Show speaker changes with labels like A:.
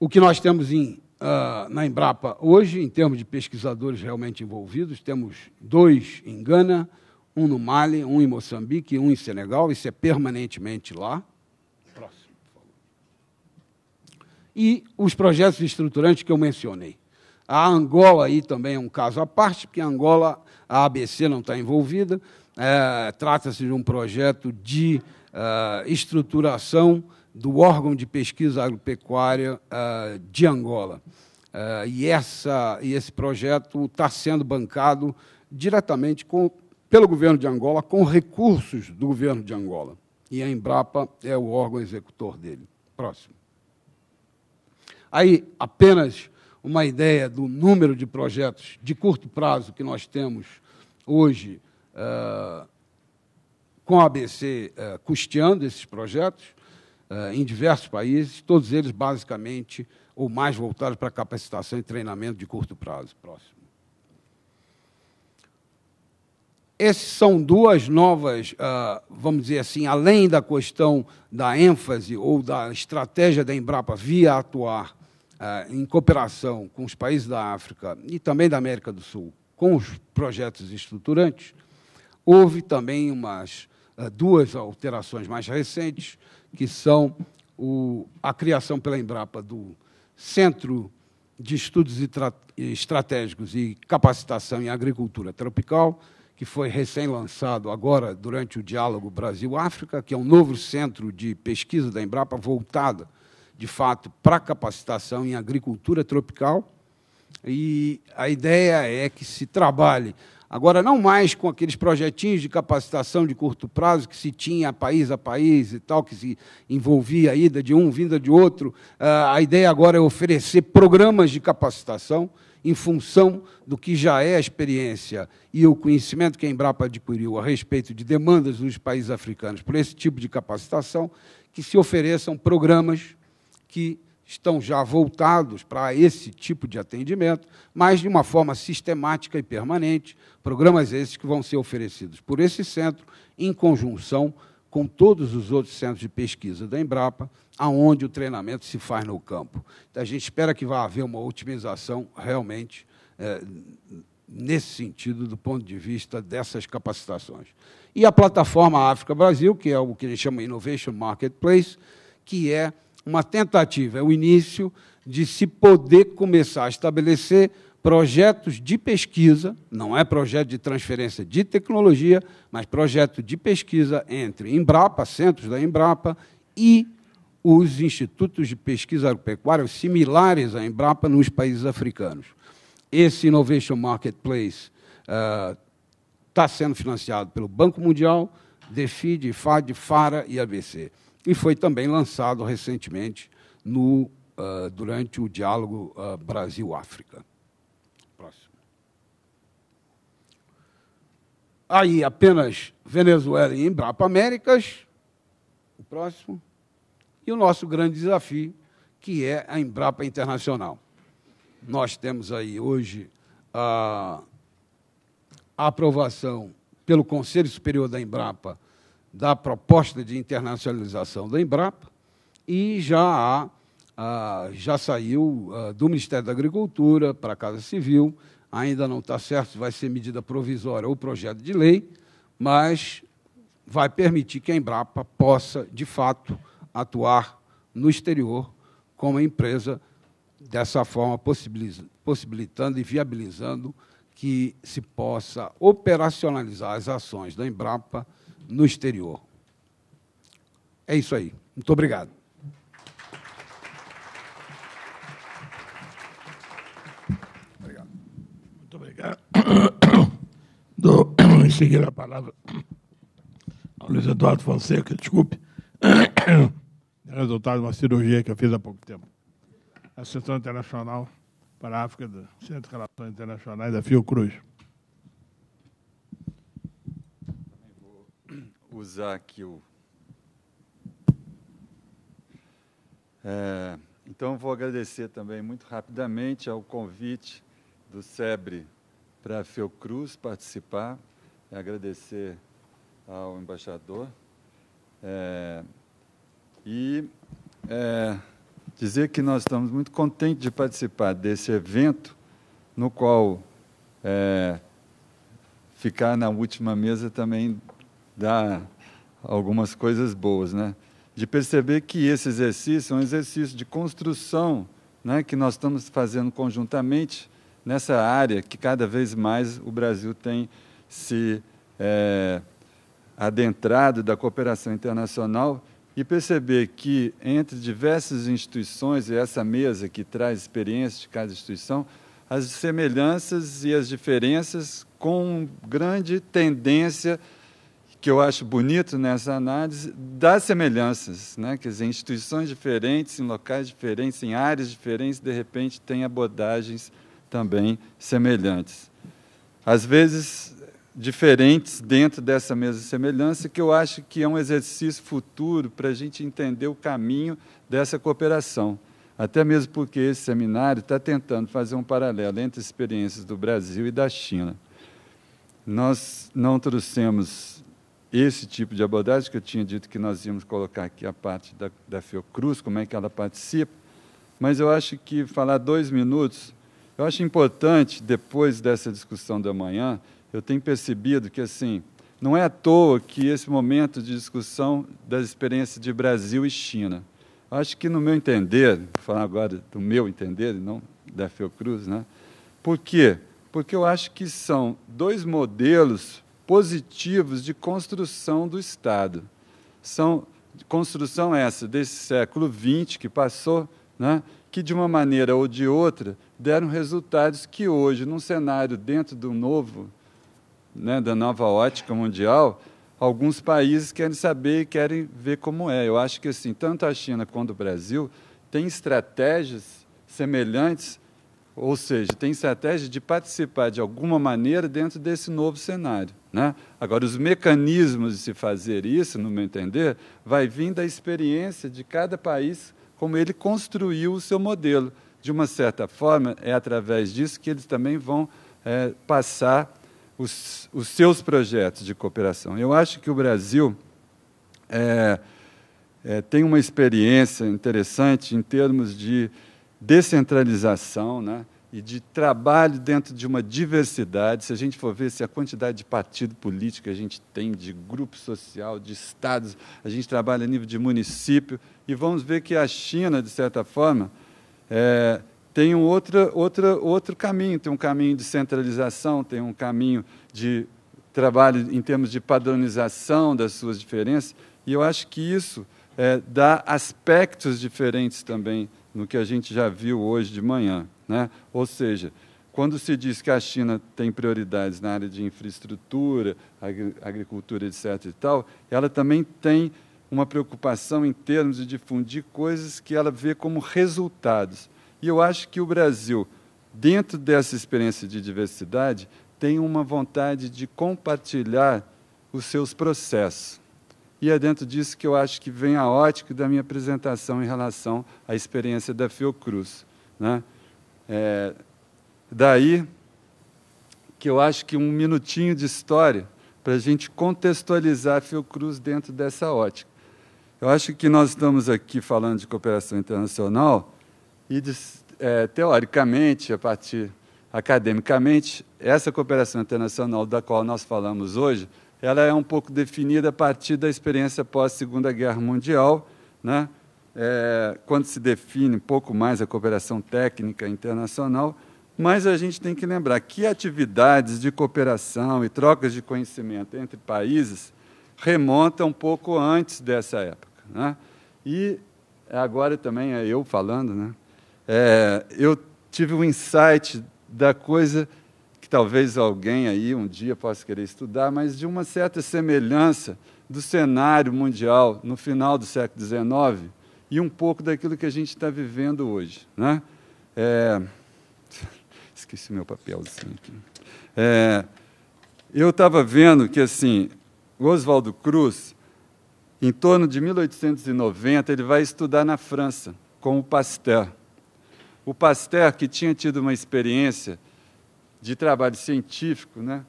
A: o que nós temos em, uh, na Embrapa hoje, em termos de pesquisadores realmente envolvidos, temos dois em Gana, um no Mali, um em Moçambique, um em Senegal, isso é permanentemente lá. Próximo, por favor. E os projetos estruturantes que eu mencionei. A Angola aí também é um caso à parte, porque a Angola, a ABC não está envolvida. É, Trata-se de um projeto de uh, estruturação do órgão de pesquisa agropecuária uh, de Angola. Uh, e, essa, e esse projeto está sendo bancado diretamente com, pelo governo de Angola, com recursos do governo de Angola. E a Embrapa é o órgão executor dele. Próximo. Aí, apenas uma ideia do número de projetos de curto prazo que nós temos hoje uh, com a ABC uh, eh, custeando esses projetos. Eh, em diversos países, todos eles basicamente ou mais voltados para capacitação e treinamento de curto prazo. Próximo. Essas são duas novas, ah, vamos dizer assim, além da questão da ênfase ou da estratégia da Embrapa via atuar eh, em cooperação com os países da África e também da América do Sul com os projetos estruturantes, houve também umas eh, duas alterações mais recentes que são o, a criação pela Embrapa do Centro de Estudos Estratégicos e Capacitação em Agricultura Tropical, que foi recém-lançado agora durante o Diálogo Brasil-África, que é um novo centro de pesquisa da Embrapa voltado, de fato, para capacitação em agricultura tropical e a ideia é que se trabalhe. Agora, não mais com aqueles projetinhos de capacitação de curto prazo que se tinha país a país e tal, que se envolvia a ida de um, vinda de outro. Ah, a ideia agora é oferecer programas de capacitação em função do que já é a experiência e o conhecimento que a Embrapa adquiriu a respeito de demandas dos países africanos por esse tipo de capacitação, que se ofereçam programas que estão já voltados para esse tipo de atendimento, mas de uma forma sistemática e permanente, programas esses que vão ser oferecidos por esse centro em conjunção com todos os outros centros de pesquisa da Embrapa, aonde o treinamento se faz no campo. Então, a gente espera que vá haver uma otimização realmente é, nesse sentido, do ponto de vista dessas capacitações. E a plataforma África Brasil, que é o que a gente chama Innovation Marketplace, que é uma tentativa, é o início de se poder começar a estabelecer projetos de pesquisa, não é projeto de transferência de tecnologia, mas projeto de pesquisa entre Embrapa, centros da Embrapa e os institutos de pesquisa agropecuária similares à Embrapa nos países africanos. Esse Innovation Marketplace está ah, uh, sendo financiado pelo Banco Mundial, DEFID, FAD, FARA e ABC e foi também lançado recentemente no, uh, durante o diálogo uh, Brasil-África. Próximo. Aí apenas Venezuela e Embrapa Américas, o próximo, e o nosso grande desafio, que é a Embrapa Internacional. Nós temos aí hoje a, ah, a aprovação pelo Conselho Superior da Embrapa da proposta de internacionalização da Embrapa e já há, ah, já saiu ah, do Ministério da Agricultura para a Casa Civil, ainda não está certo se vai ser medida provisória ou projeto de lei, mas vai permitir que a Embrapa possa, de fato, atuar no exterior como empresa, dessa forma possibilitando e viabilizando que se possa operacionalizar as ações da Embrapa no exterior. É isso aí. Muito obrigado. Obrigado. Muito obrigado. Dou em seguida a palavra ao Luiz Eduardo Fonseca, desculpe, resultado de uma cirurgia que eu fiz há pouco tempo. A Assessor Internacional para a África do Centro de Relações Internacionais da
B: Fiocruz. usar aqui o. É, então, vou agradecer também muito rapidamente ao convite do SEBRE para a Fiocruz participar, agradecer ao embaixador é, e é, dizer que nós estamos muito contentes de participar desse evento, no qual é, ficar na última mesa também dá algumas coisas boas, né? De perceber que esse exercício é um exercício de construção, né, que nós estamos fazendo conjuntamente nessa área que cada vez mais o Brasil tem se é, adentrado da cooperação internacional e perceber que entre diversas instituições e essa mesa que traz experiência de cada instituição, as semelhanças e as diferenças com grande tendência que eu acho bonito nessa análise das semelhanças, né? quer dizer, instituições diferentes, em locais diferentes, em áreas diferentes, de repente têm abordagens também semelhantes. Às vezes, diferentes dentro dessa mesma semelhança, que eu acho que é um exercício futuro para a gente entender o caminho dessa cooperação. Até mesmo porque esse seminário está tentando fazer um paralelo entre experiências do Brasil e da China. Nós não trouxemos esse tipo de abordagem que eu tinha dito que nós íamos colocar aqui a parte da, da Fiocruz, como é que ela participa, mas eu acho que falar dois minutos, eu acho importante, depois dessa discussão da manhã, eu tenho percebido que, assim, não é à toa que esse momento de discussão das experiências de Brasil e China. Acho que, no meu entender, vou falar agora do meu entender, não da Fiocruz, né? Por quê? Porque eu acho que são dois modelos positivos de construção do Estado. São construção essa desse século XX que passou, né, que de uma maneira ou de outra deram resultados que hoje, num cenário dentro do novo, né, da nova ótica mundial, alguns países querem saber e querem ver como é. Eu acho que assim, tanto a China quanto o Brasil têm estratégias semelhantes ou seja, tem estratégia de participar de alguma maneira dentro desse novo cenário. Né? Agora, os mecanismos de se fazer isso, no meu entender, vai vir da experiência de cada país, como ele construiu o seu modelo. De uma certa forma, é através disso que eles também vão é, passar os, os, seus projetos de cooperação. Eu acho que o Brasil é, é, tem uma experiência interessante em termos de descentralização né, e de trabalho dentro de uma diversidade. Se a gente for ver se a quantidade de partido político que a gente tem, de grupo social, de estados, a gente trabalha a nível de município, e vamos ver que a China, de certa forma, é, tem um outro outro outro caminho, tem um caminho de centralização, tem um caminho de trabalho em termos de padronização das suas diferenças, e eu acho que isso é, dá aspectos diferentes também no que a gente já viu hoje de manhã. Né? Ou seja, quando se diz que a China tem prioridades na área de infraestrutura, agricultura, etc. e tal, ela também tem uma preocupação em termos de difundir coisas que ela vê como resultados. E eu acho que o Brasil, dentro dessa experiência de diversidade, tem uma vontade de compartilhar os seus processos. E é dentro disso que eu acho que vem a ótica da minha apresentação em relação à experiência da Fiocruz. Né? É, daí que eu acho que um minutinho de história para a gente contextualizar a Fiocruz dentro dessa ótica. Eu acho que nós estamos aqui falando de cooperação internacional e, de, é, teoricamente, a partir academicamente, essa cooperação internacional da qual nós falamos hoje, ela é um pouco definida a partir da experiência pós-Segunda Guerra Mundial, né? É, quando se define um pouco mais a cooperação técnica internacional, mas a gente tem que lembrar que atividades de cooperação e trocas de conhecimento entre países remontam um pouco antes dessa época. Né? E agora também é eu falando, né? É, eu tive um insight da coisa que talvez alguém aí um dia possa querer estudar, mas de uma certa semelhança do cenário mundial no final do século XIX e um pouco daquilo que a gente está vivendo hoje. Né? É... Esqueci meu papelzinho aqui. É... Eu estava vendo que assim, Oswaldo Cruz, em torno de 1890, ele vai estudar na França com o Pasteur. O Pasteur, que tinha tido uma experiência de trabalho científico, né?